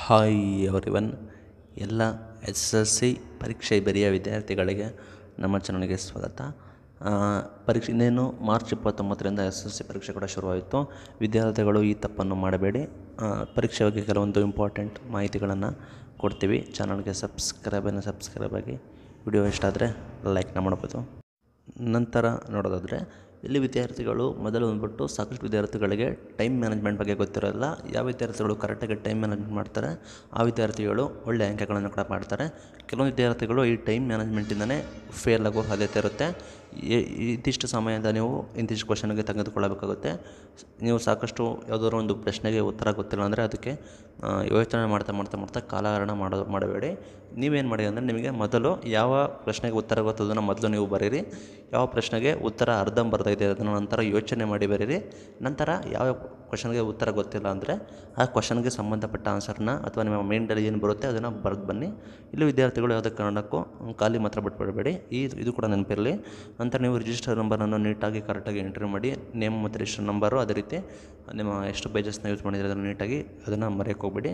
hi everyone ಎಲ್ಲ S S C ಪರೀಕ್ಷೆ ಬರೆಯ ವಿದ್ಯಾರ್ಥಿಗಳಿಗೆ ನಮ್ಮ ಚಾನಲ್ಗೆ ಸ್ವಾಗತ ಪರೀಕ್ಷೆ ಇನ್ನೇನು ಮಾರ್ಚ್ ಇಪ್ಪತ್ತೊಂಬತ್ತರಿಂದ ಎಸ್ ಎಸ್ ಸಿ ಪರೀಕ್ಷೆ ಕೂಡ ಶುರುವಾಯಿತು ವಿದ್ಯಾರ್ಥಿಗಳು ಈ ತಪ್ಪನ್ನು ಮಾಡಬೇಡಿ ಪರೀಕ್ಷೆ ಬಗ್ಗೆ ಕೆಲವೊಂದು ಇಂಪಾರ್ಟೆಂಟ್ ಮಾಹಿತಿಗಳನ್ನು ಕೊಡ್ತೀವಿ ಚಾನಲ್ಗೆ ಸಬ್ಸ್ಕ್ರೈಬನ್ನು ಸಬ್ಸ್ಕ್ರೈಬ್ ಆಗಿ ವಿಡಿಯೋ ಇಷ್ಟ ಆದರೆ ಲೈಕ್ನ ಮಾಡ್ಬೋದು ನಂತರ ನೋಡೋದಾದರೆ ಇಲ್ಲಿ ವಿದ್ಯಾರ್ಥಿಗಳು ಮೊದಲು ಬಂದುಬಿಟ್ಟು ಸಾಕಷ್ಟು ವಿದ್ಯಾರ್ಥಿಗಳಿಗೆ ಟೈಮ್ ಮ್ಯಾನೇಜ್ಮೆಂಟ್ ಬಗ್ಗೆ ಗೊತ್ತಿರೋಲ್ಲ ಯಾವ ವಿದ್ಯಾರ್ಥಿಗಳು ಕರೆಕ್ಟಾಗಿ ಟೈಮ್ ಮ್ಯಾನೇಜ್ಮೆಂಟ್ ಮಾಡ್ತಾರೆ ಆ ವಿದ್ಯಾರ್ಥಿಗಳು ಒಳ್ಳೆಯ ಅಂಕಗಳನ್ನು ಕೂಡ ಮಾಡ್ತಾರೆ ಕೆಲವೊಂದು ವಿದ್ಯಾರ್ಥಿಗಳು ಈ ಟೈಮ್ ಮ್ಯಾನೇಜ್ಮೆಂಟಿಂದಲೇ ಆಗೋ ಸಾಧ್ಯತೆ ಇರುತ್ತೆ ಇಂತಿಷ್ಟು ಸಮಯದ ನೀವು ಇಂತಿಷ್ಟು ಕ್ವಶನ್ಗೆ ತೆಗೆದುಕೊಳ್ಳಬೇಕಾಗುತ್ತೆ ನೀವು ಸಾಕಷ್ಟು ಯಾವುದಾದ್ರು ಒಂದು ಪ್ರಶ್ನೆಗೆ ಉತ್ತರ ಗೊತ್ತಿಲ್ಲ ಅಂದರೆ ಅದಕ್ಕೆ ಯೋಚನೆ ಮಾಡ್ತಾ ಮಾಡ್ತಾ ಮಾಡ್ತಾ ಕಾಲಹರಣ ಮಾಡೋ ಮಾಡಬೇಡಿ ನೀವೇನು ಮಾಡಿ ಅಂದರೆ ನಿಮಗೆ ಮೊದಲು ಯಾವ ಪ್ರಶ್ನೆಗೆ ಉತ್ತರ ಗೊತ್ತದನ್ನು ಮೊದಲು ನೀವು ಬರೀರಿ ಯಾವ ಪ್ರಶ್ನೆಗೆ ಉತ್ತರ ಅರ್ಧಂ ಇದೆ ಅದನ್ನು ನಂತರ ಯೋಚನೆ ಮಾಡಿ ಬರೀರಿ ನಂತರ ಯಾವ ಕ್ವಶನ್ಗೆ ಉತ್ತರ ಗೊತ್ತಿಲ್ಲ ಅಂದರೆ ಆ ಕ್ವಶನ್ಗೆ ಸಂಬಂಧಪಟ್ಟ ಆನ್ಸರ್ನ ಅಥವಾ ನಿಮ್ಮ ಮೈಂಡಲ್ಲಿ ಏನು ಬರುತ್ತೆ ಅದನ್ನು ಬರೆದು ಬನ್ನಿ ಇಲ್ಲಿ ವಿದ್ಯಾರ್ಥಿಗಳು ಯಾವುದಕ್ಕೆ ಕಾರಣಕ್ಕೂ ಖಾಲಿ ಮಾತ್ರ ಬಿಟ್ಬಿಡಬೇಡಿ ಈ ಇದು ಕೂಡ ನೆನಪಿರಲಿ ನಂತರ ನೀವು ರಿಜಿಸ್ಟರ್ ನಂಬರನ್ನು ನೀಟಾಗಿ ಕರೆಕ್ಟಾಗಿ ಎಂಟ್ರಿ ಮಾಡಿ ನೇಮ್ ಮತ್ತು ರಿಜಿಸ್ಟರ್ ನಂಬರು ಅದೇ ರೀತಿ ನಿಮ್ಮ ಎಷ್ಟು ಪೇಜಸ್ನ ಯೂಸ್ ಮಾಡಿದರೆ ಅದನ್ನು ನೀಟಾಗಿ ಅದನ್ನು ಮರೆಯಕ್ಕೆ ಹೋಗ್ಬೇಡಿ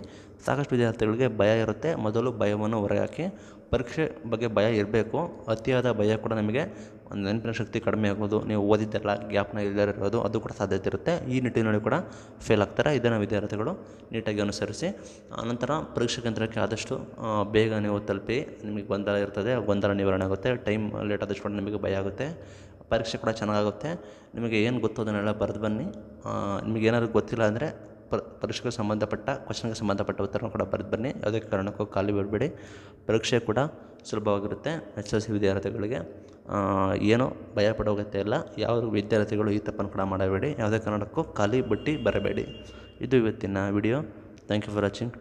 ಸಾಕಷ್ಟು ವಿದ್ಯಾರ್ಥಿಗಳಿಗೆ ಭಯ ಇರುತ್ತೆ ಮೊದಲು ಭಯವನ್ನು ಹೊರಗೆ ಪರೀಕ್ಷೆ ಬಗ್ಗೆ ಭಯ ಇರಬೇಕು ಅತಿಯಾದ ಭಯ ಕೂಡ ಒಂದು ನೆನಪಿನ ಶಕ್ತಿ ಕಡಿಮೆ ಆಗೋದು ನೀವು ಓದಿದ್ದೆಲ್ಲ ಗ್ಯಾಪ್ನ ಇಲ್ಲದೇ ಇರೋದು ಅದು ಕೂಡ ಸಾಧ್ಯತೆ ಇರುತ್ತೆ ಈ ನಿಟ್ಟಿನಲ್ಲಿ ಕೂಡ ಫೇಲ್ ಆಗ್ತಾರೆ ಇದನ್ನು ವಿದ್ಯಾರ್ಥಿಗಳು ನೀಟಾಗಿ ಅನುಸರಿಸಿ ಆನಂತರ ಪರೀಕ್ಷಾ ಕೇಂದ್ರಕ್ಕೆ ಆದಷ್ಟು ಬೇಗ ನೀವು ತಲುಪಿ ನಿಮಗೆ ಗೊಂದಲ ಇರ್ತದೆ ಗೊಂದಲ ನಿವಾರಣೆ ಆಗುತ್ತೆ ಟೈಮ್ ಲೇಟ್ ಆದಷ್ಟು ನಿಮಗೆ ಭಯ ಆಗುತ್ತೆ ಪರೀಕ್ಷೆ ಕೂಡ ಚೆನ್ನಾಗಾಗುತ್ತೆ ನಿಮಗೆ ಏನು ಗೊತ್ತು ಅದನ್ನೆಲ್ಲ ಬರೆದು ಬನ್ನಿ ನಿಮಗೆ ಏನಾದರೂ ಗೊತ್ತಿಲ್ಲ ಅಂದರೆ ಪರೀಕ್ಷೆಗೆ ಸಂಬಂಧಪಟ್ಟ ಕ್ವಶನ್ಗೆ ಸಂಬಂಧಪಟ್ಟ ಉತ್ತರನ ಕೂಡ ಬರೆದು ಬನ್ನಿ ಯಾವುದೇ ಕಾರಣಕ್ಕೂ ಖಾಲಿ ಬಿಡಬೇಡಿ ಪರೀಕ್ಷೆ ಕೂಡ ಸುಲಭವಾಗಿರುತ್ತೆ ಎಸ್ ಎಲ್ ಸಿ ವಿದ್ಯಾರ್ಥಿಗಳಿಗೆ ಏನೋ ಭಯ ಪಡೋಗತ್ತೆ ಇಲ್ಲ ಯಾವ ವಿದ್ಯಾರ್ಥಿಗಳು ಈ ತಪ್ಪನ್ನು ಕೂಡ ಮಾಡಬೇಡಿ ಯಾವುದೇ ಕಾರಣಕ್ಕೂ ಖಾಲಿ ಬಿಟ್ಟು ಬರಬೇಡಿ ಇದು ಇವತ್ತಿನ video thank you for watching